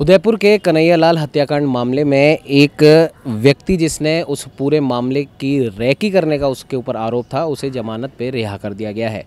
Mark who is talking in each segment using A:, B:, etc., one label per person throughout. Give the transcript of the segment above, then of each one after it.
A: उदयपुर के कन्हैयालाल हत्याकांड मामले में एक व्यक्ति जिसने उस पूरे मामले की रैकी करने का उसके ऊपर आरोप था उसे जमानत पे रिहा कर दिया गया है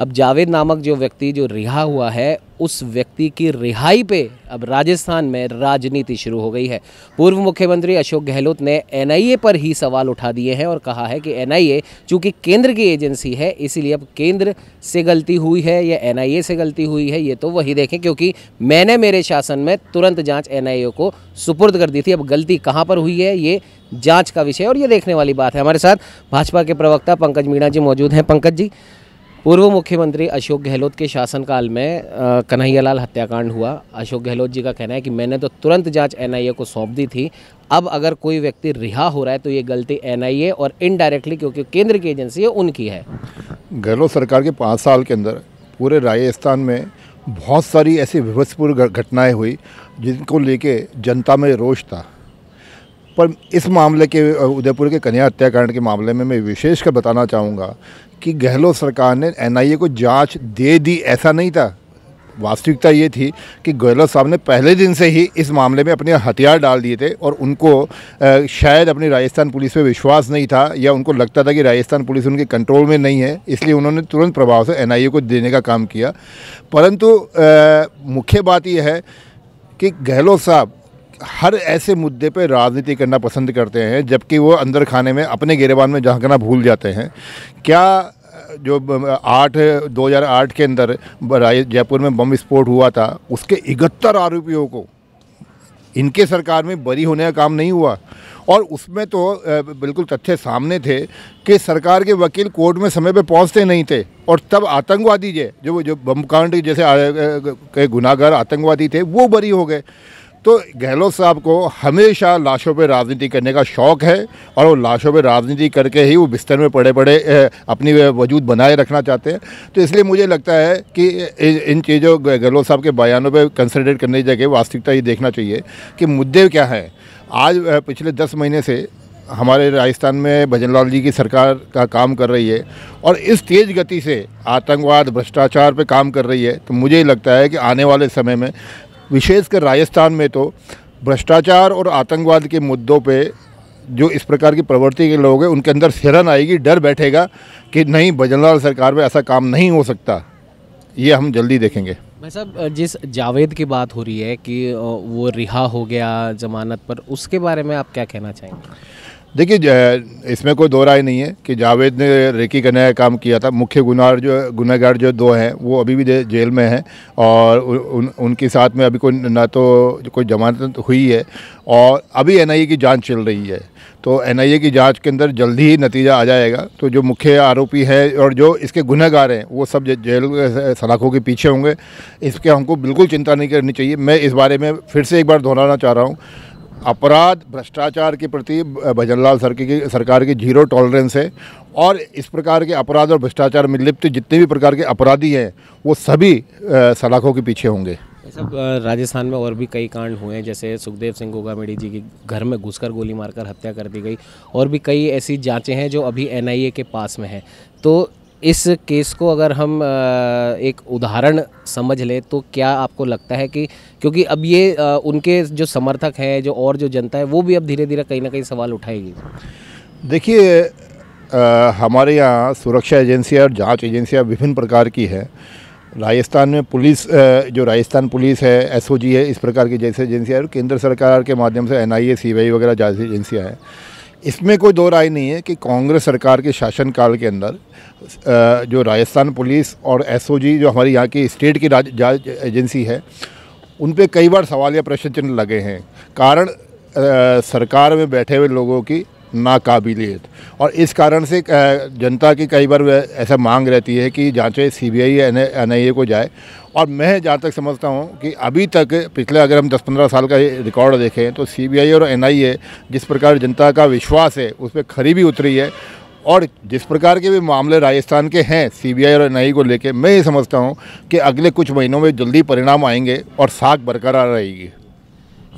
A: अब जावेद नामक जो व्यक्ति जो रिहा हुआ है उस व्यक्ति की रिहाई पे अब राजस्थान में राजनीति शुरू हो गई है पूर्व मुख्यमंत्री अशोक गहलोत ने एनआईए पर ही सवाल उठा दिए हैं और कहा है कि एनआईए चूंकि केंद्र की एजेंसी है इसीलिए अब केंद्र से गलती हुई है या एनआईए से गलती हुई है ये तो वही देखें क्योंकि मैंने मेरे शासन में तुरंत तुरंत जांच एनआईए को सुपुर्द कर दी थी अब गलती कहां पर हुई है ये जांच का विषय और ये देखने वाली बात है हमारे साथ भाजपा के प्रवक्ता पंकज मीणा जी मौजूद हैं पंकज जी पूर्व मुख्यमंत्री अशोक गहलोत के शासनकाल में कन्हैयालाल हत्याकांड हुआ अशोक गहलोत जी का कहना है कि मैंने तो तुरंत जांच एनआईए को सौंप दी थी अब अगर कोई व्यक्ति रिहा हो रहा है तो ये गलती एनआईए और इनडायरेक्टली क्योंकि केंद्र की एजेंसी है उनकी है
B: गहलोत सरकार के पाँच साल के अंदर पूरे राजस्थान में बहुत सारी ऐसी विभत्सपूर्ण घटनाएं हुई जिनको लेके जनता में रोष था पर इस मामले के उदयपुर के कन्या हत्याकांड के मामले में मैं विशेष कर बताना चाहूँगा कि गहलोत सरकार ने एनआईए को जांच दे दी ऐसा नहीं था वास्तविकता ये थी कि गहलोत साहब ने पहले दिन से ही इस मामले में अपने हथियार डाल दिए थे और उनको शायद अपनी राजस्थान पुलिस पे विश्वास नहीं था या उनको लगता था कि राजस्थान पुलिस उनके कंट्रोल में नहीं है इसलिए उन्होंने तुरंत प्रभाव से एनआईए को देने का काम किया परंतु मुख्य बात यह है कि गहलोत साहब हर ऐसे मुद्दे पर राजनीति करना पसंद करते हैं जबकि वो अंदर खाने में अपने गिरेबान में झांकना भूल जाते हैं क्या जो आठ 2008 के अंदर जयपुर में बम विस्फोट हुआ था उसके इकहत्तर आरोपियों को इनके सरकार में बरी होने का काम नहीं हुआ और उसमें तो बिल्कुल तथ्य सामने थे कि सरकार के वकील कोर्ट में समय पर पहुंचते नहीं थे और तब आतंकवादी जे जो बम कांड जैसे के गुनाहगार आतंकवादी थे वो बरी हो गए तो गहलोत साहब को हमेशा लाशों पर राजनीति करने का शौक़ है और वो लाशों पर राजनीति करके ही वो बिस्तर में पड़े पड़े अपनी वजूद बनाए रखना चाहते हैं तो इसलिए मुझे लगता है कि इन चीज़ों गहलोत साहब के बयानों पर कंसनट्रेट करने की जगह वास्तविकता ये देखना चाहिए कि मुद्दे क्या हैं आज पिछले दस महीने से हमारे राजस्थान में भजन लाल जी की सरकार का काम कर रही है और इस तेज़ गति से आतंकवाद भ्रष्टाचार पे काम कर रही है तो मुझे लगता है कि आने वाले समय में विशेषकर राजस्थान में तो भ्रष्टाचार और आतंकवाद के मुद्दों पे जो इस प्रकार की प्रवृत्ति के लोग हैं उनके अंदर शरण आएगी डर बैठेगा कि नहीं भजनलाल सरकार में ऐसा काम नहीं हो सकता ये हम जल्दी देखेंगे
A: भाई साहब जिस जावेद की बात हो रही है कि वो रिहा हो गया जमानत पर उसके बारे में आप क्या कहना चाहेंगे
B: देखिए इसमें कोई दो राय नहीं है कि जावेद ने रेकी करने का काम किया था मुख्य गुनार जो गुनागार जो दो हैं वो अभी भी जेल में हैं और उन उनके साथ में अभी कोई ना तो कोई जमानत हुई है और अभी एनआईए की जांच चल रही है तो एनआईए की जांच के अंदर जल्दी ही नतीजा आ जाएगा तो जो मुख्य आरोपी है और जो इसके गुनहगार हैं वो सब जेल सलाखों के पीछे होंगे इसके हमको बिल्कुल चिंता नहीं करनी चाहिए मैं इस बारे में फिर से एक बार दोहराना चाह रहा हूँ अपराध भ्रष्टाचार के प्रति भजनलाल सर की सरकार की जीरो टॉलरेंस है और इस प्रकार के अपराध और भ्रष्टाचार में लिप्त जितने भी प्रकार के अपराधी हैं वो सभी सलाखों के पीछे होंगे सब
A: राजस्थान में और भी कई कांड हुए हैं जैसे सुखदेव सिंह गोगामेड़ी जी की घर में घुसकर गोली मारकर हत्या कर दी गई और भी कई ऐसी जांचें हैं जो अभी एनआईए के पास में हैं तो इस केस को अगर हम एक उदाहरण समझ लें तो क्या आपको लगता है कि क्योंकि अब ये उनके जो समर्थक हैं जो और जो जनता है वो भी अब धीरे धीरे कहीं ना कहीं सवाल उठाएगी
B: देखिए हमारे यहाँ सुरक्षा एजेंसियाँ और जांच एजेंसियाँ विभिन्न प्रकार की है राजस्थान में पुलिस जो राजस्थान पुलिस है एसओजी है इस प्रकार की जैसे एजेंसियाँ और केंद्र सरकार के माध्यम से एनआईए सीबीआई वगैरह जैसी एजेंसियाँ हैं इसमें कोई दो राय नहीं है कि कांग्रेस सरकार के शासनकाल के अंदर जो राजस्थान पुलिस और एसओजी जो हमारी यहाँ की स्टेट की जांच एजेंसी है उन पर कई बार सवाल या प्रश्न चिन्ह लगे हैं कारण आ, सरकार में बैठे हुए लोगों की नाकाबिलियत और इस कारण से जनता की कई बार ऐसा मांग रहती है कि जांचे सी बी आई एन को जाए और मैं जहाँ तक समझता हूँ कि अभी तक पिछले अगर हम 10-15 साल का रिकॉर्ड देखें तो सीबीआई और एनआईए जिस प्रकार जनता का विश्वास है उस पर खरी भी उतरी है और जिस प्रकार के भी मामले राजस्थान के हैं सीबीआई और एनआईए को लेकर मैं ये समझता हूँ कि अगले कुछ महीनों में जल्दी परिणाम आएंगे और साख बरकरार रहेगी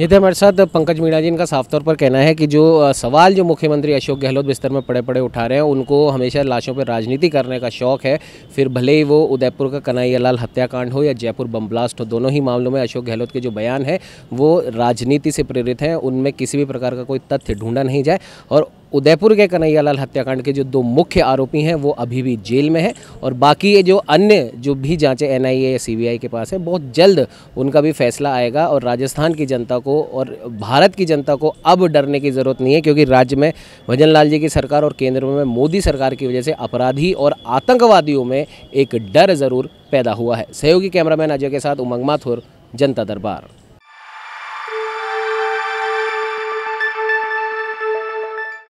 A: ये थे तो हमारे साथ पंकज मीणा जी इनका साफ तौर पर कहना है कि जो सवाल जो मुख्यमंत्री अशोक गहलोत बिस्तर में पड़े पड़े उठा रहे हैं उनको हमेशा लाशों पर राजनीति करने का शौक है फिर भले ही वो उदयपुर का कन्हैयालाल हत्याकांड हो या जयपुर बम ब्लास्ट हो दोनों ही मामलों में अशोक गहलोत के जो बयान है वो राजनीति से प्रेरित हैं उनमें किसी भी प्रकार का कोई तथ्य ढूंढा नहीं जाए और उदयपुर के कन्हैयालाल हत्याकांड के जो दो मुख्य आरोपी हैं वो अभी भी जेल में हैं और बाकी ये जो अन्य जो भी जांचें एनआईए या सीबीआई के पास है बहुत जल्द उनका भी फैसला आएगा और राजस्थान की जनता को और भारत की जनता को अब डरने की ज़रूरत नहीं है क्योंकि राज्य में भजन लाल जी की सरकार और केंद्र में मोदी सरकार की वजह से अपराधी और आतंकवादियों में एक डर ज़रूर पैदा हुआ है सहयोगी कैमरामैन अजय के साथ उमंग माथुर जनता दरबार